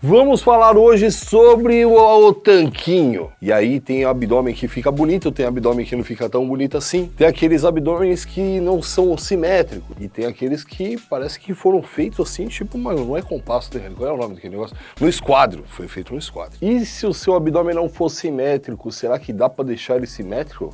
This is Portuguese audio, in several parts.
Vamos falar hoje sobre o, o, tanquinho. E aí tem abdômen que fica bonito, tem abdômen que não fica tão bonito assim. Tem aqueles abdômenes que não são simétricos. E tem aqueles que parece que foram feitos assim, tipo, mas não é compasso, qual é o nome daquele negócio? No esquadro, foi feito no esquadro. E se o seu abdômen não for simétrico, será que dá para deixar ele simétrico?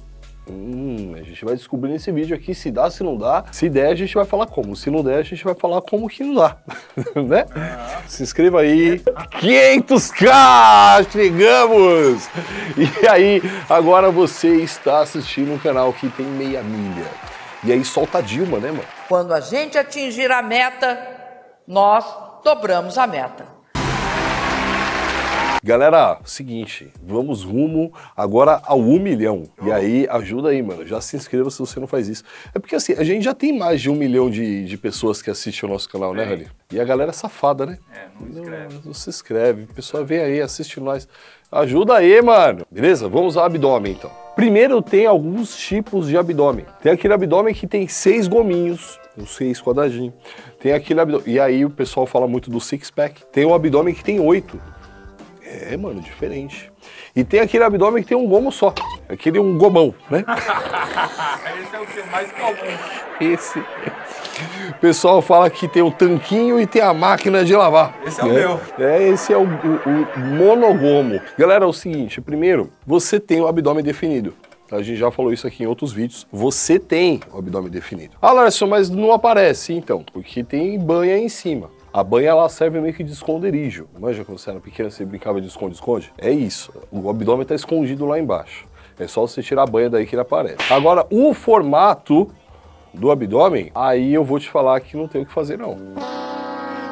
Hum, a gente vai descobrir nesse vídeo aqui se dá, se não dá. Se der, a gente vai falar como. Se não der, a gente vai falar como que não dá. né? Ah. Se inscreva aí. 500k! Chegamos! E aí, agora você está assistindo um canal que tem meia milha. E aí solta a Dilma, né, mano? Quando a gente atingir a meta, nós dobramos a meta. Galera, seguinte, vamos rumo agora ao 1 milhão. E aí, ajuda aí, mano. Já se inscreva se você não faz isso. É porque assim, a gente já tem mais de um milhão de, de pessoas que assistem o nosso canal, né, Rani? E a galera é safada, né? É, não, não, não se inscreve. Pessoal, vem aí, assiste nós. Ajuda aí, mano. Beleza? Vamos ao abdômen, então. Primeiro tem alguns tipos de abdômen. Tem aquele abdômen que tem seis gominhos, os seis quadradinhos. Tem aquele abdômen... E aí o pessoal fala muito do six-pack. Tem o abdômen que tem oito. É, mano, diferente. E tem aquele abdômen que tem um gomo só. Aquele um gomão, né? esse é o que é mais comum. Esse. O pessoal fala que tem o tanquinho e tem a máquina de lavar. Esse é o né? meu. É, esse é o, o, o monogomo. Galera, é o seguinte. Primeiro, você tem o abdômen definido. A gente já falou isso aqui em outros vídeos. Você tem o abdômen definido. Ah, Larson, mas não aparece, então, porque tem banha em cima. A banha ela serve meio que de esconderijo. Já quando você era pequeno, você brincava de esconde-esconde? É isso. O abdômen está escondido lá embaixo. É só você tirar a banha daí que ele aparece. Agora, o formato do abdômen, aí eu vou te falar que não tem o que fazer não.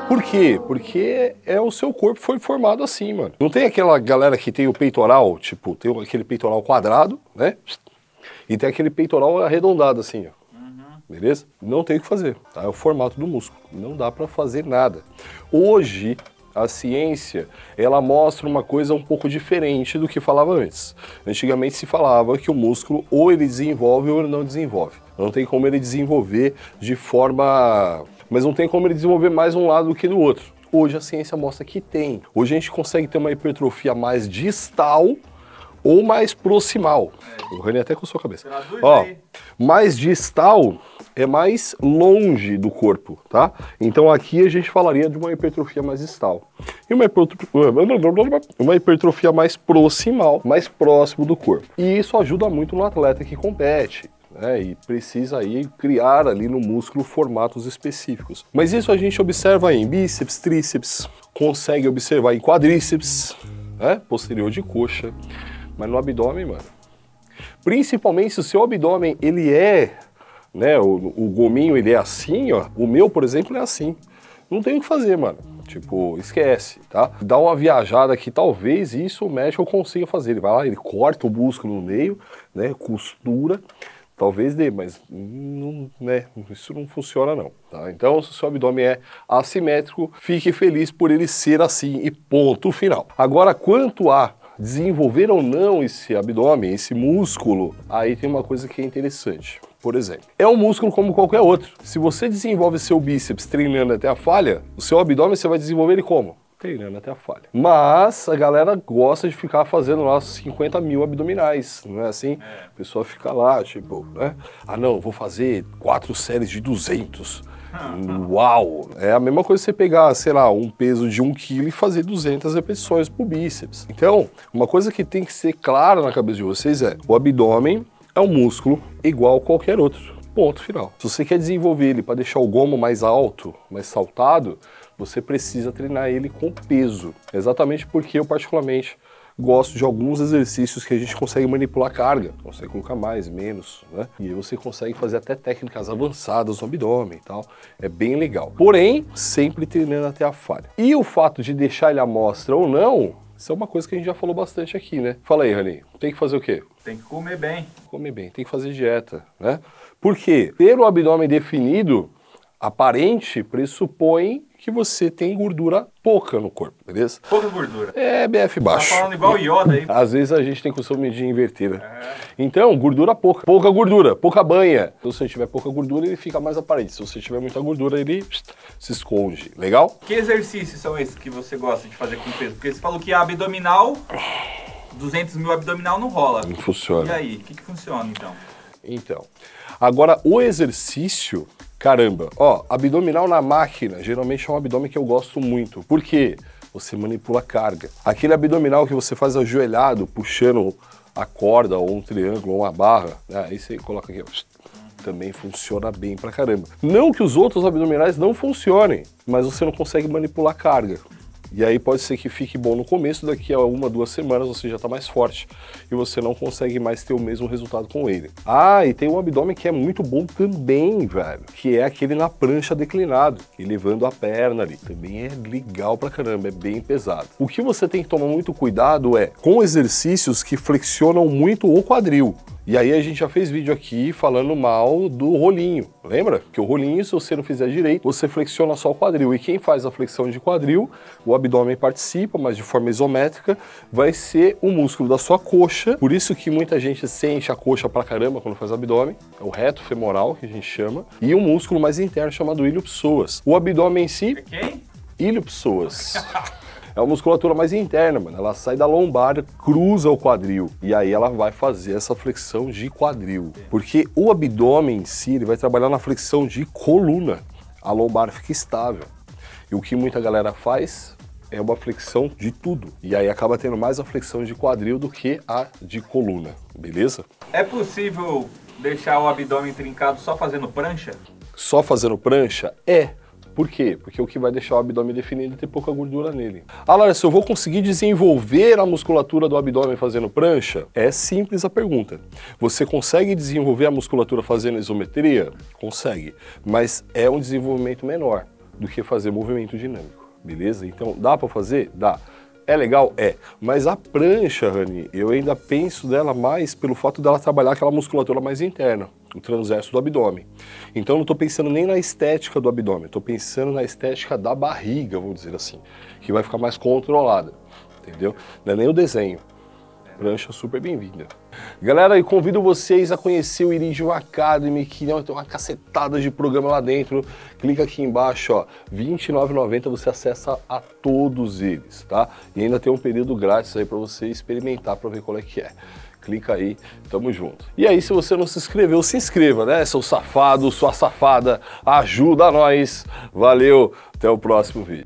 Por quê? Porque é o seu corpo foi formado assim, mano. Não tem aquela galera que tem o peitoral, tipo, tem aquele peitoral quadrado, né? E tem aquele peitoral arredondado assim, ó beleza? Não tem o que fazer, tá? É o formato do músculo, não dá para fazer nada. Hoje, a ciência, ela mostra uma coisa um pouco diferente do que falava antes. Antigamente se falava que o músculo ou ele desenvolve ou ele não desenvolve. Não tem como ele desenvolver de forma... Mas não tem como ele desenvolver mais um lado do que do outro. Hoje a ciência mostra que tem. Hoje a gente consegue ter uma hipertrofia mais distal ou mais proximal. O Rani até com sua cabeça. Ó, mais distal é mais longe do corpo, tá? Então aqui a gente falaria de uma hipertrofia mais distal. E uma hipertrofia, uma hipertrofia mais proximal, mais próximo do corpo. E isso ajuda muito no atleta que compete. É, e precisa aí criar ali no músculo formatos específicos. Mas isso a gente observa em bíceps, tríceps, consegue observar em quadríceps, né, posterior de coxa mas no abdômen, mano. Principalmente se o seu abdômen, ele é, né, o, o gominho, ele é assim, ó. O meu, por exemplo, é assim. Não tem o que fazer, mano. Tipo, esquece, tá? Dá uma viajada que talvez isso o médico consiga fazer. Ele vai lá, ele corta o músculo no meio, né, costura, Talvez dê, mas não, né, isso não funciona não. Tá? Então, se o seu abdômen é assimétrico, fique feliz por ele ser assim e ponto final. Agora, quanto a desenvolver ou não esse abdômen, esse músculo, aí tem uma coisa que é interessante. Por exemplo, é um músculo como qualquer outro. Se você desenvolve seu bíceps treinando até a falha, o seu abdômen você vai desenvolver ele como? treinando até a falha. Mas a galera gosta de ficar fazendo lá 50 mil abdominais, não é assim? É. A pessoa fica lá, tipo, né? Ah, não, vou fazer quatro séries de 200. Uau! É a mesma coisa você pegar, sei lá, um peso de 1 um kg e fazer 200 repetições pro bíceps. Então, uma coisa que tem que ser clara na cabeça de vocês é o abdômen é um músculo igual a qualquer outro. Ponto final. Se você quer desenvolver ele para deixar o gomo mais alto, mais saltado, você precisa treinar ele com peso. Exatamente porque eu, particularmente, gosto de alguns exercícios que a gente consegue manipular carga, consegue colocar mais, menos, né? E aí você consegue fazer até técnicas avançadas no abdômen e tal. É bem legal. Porém, sempre treinando até a falha. E o fato de deixar ele à mostra ou não, isso é uma coisa que a gente já falou bastante aqui, né? Fala aí, Rani, tem que fazer o quê? Tem que comer bem. Comer bem, tem que fazer dieta, né? Porque ter o abdômen definido aparente pressupõe que você tem gordura pouca no corpo, beleza? Pouca gordura. É BF tá baixo. Tá falando igual ioda Yoda aí. Às vezes a gente tem costume de inverter, né? É. Então, gordura pouca. Pouca gordura, pouca banha. Então, se você tiver pouca gordura, ele fica mais aparente. Se você tiver muita gordura, ele se esconde. Legal? Que exercícios são esses que você gosta de fazer com peso? Porque você falou que abdominal, 200 mil abdominal não rola. Não funciona. E aí, o que, que funciona então? Então, agora o exercício Caramba, ó, abdominal na máquina geralmente é um abdômen que eu gosto muito. Por quê? Você manipula a carga. Aquele abdominal que você faz ajoelhado, puxando a corda ou um triângulo ou uma barra, né? aí você coloca aqui, também funciona bem pra caramba. Não que os outros abdominais não funcionem, mas você não consegue manipular carga. E aí pode ser que fique bom no começo, daqui a uma, duas semanas você já está mais forte e você não consegue mais ter o mesmo resultado com ele. Ah, e tem um abdômen que é muito bom também, velho, que é aquele na prancha declinado elevando a perna ali. Também é legal pra caramba, é bem pesado. O que você tem que tomar muito cuidado é com exercícios que flexionam muito o quadril. E aí a gente já fez vídeo aqui falando mal do rolinho, lembra? Que o rolinho, se você não fizer direito, você flexiona só o quadril. E quem faz a flexão de quadril, o abdômen participa, mas de forma isométrica, vai ser o músculo da sua coxa. Por isso que muita gente se a coxa pra caramba quando faz abdômen, é o reto femoral que a gente chama, e um músculo mais interno chamado ilho psoas. O abdômen em si... É quem? Ilho psoas. é uma musculatura mais interna, mano. Ela sai da lombar, cruza o quadril e aí ela vai fazer essa flexão de quadril. Porque o abdômen em si, ele vai trabalhar na flexão de coluna. A lombar fica estável. E o que muita galera faz é uma flexão de tudo. E aí acaba tendo mais a flexão de quadril do que a de coluna, beleza? É possível deixar o abdômen trincado só fazendo prancha? Só fazendo prancha? É. Por quê? Porque o que vai deixar o abdômen definido é ter pouca gordura nele. Ah, Larissa, eu vou conseguir desenvolver a musculatura do abdômen fazendo prancha? É simples a pergunta. Você consegue desenvolver a musculatura fazendo isometria? Consegue, mas é um desenvolvimento menor do que fazer movimento dinâmico, beleza? Então, dá para fazer? Dá. É legal? É. Mas a prancha, Rani, eu ainda penso dela mais pelo fato dela trabalhar aquela musculatura mais interna, o transverso do abdômen. Então eu não estou pensando nem na estética do abdômen, estou pensando na estética da barriga, vamos dizer assim, que vai ficar mais controlada, entendeu? Não é nem o desenho prancha super bem-vinda. Galera, eu convido vocês a conhecer o Iridium Academy, que tem uma cacetada de programa lá dentro. Clica aqui embaixo, ó, 29,90 você acessa a todos eles, tá? E ainda tem um período grátis aí para você experimentar para ver qual é que é clica aí, tamo junto. E aí, se você não se inscreveu, se inscreva, né? Seu safado, sua safada, ajuda nós. Valeu, até o próximo vídeo.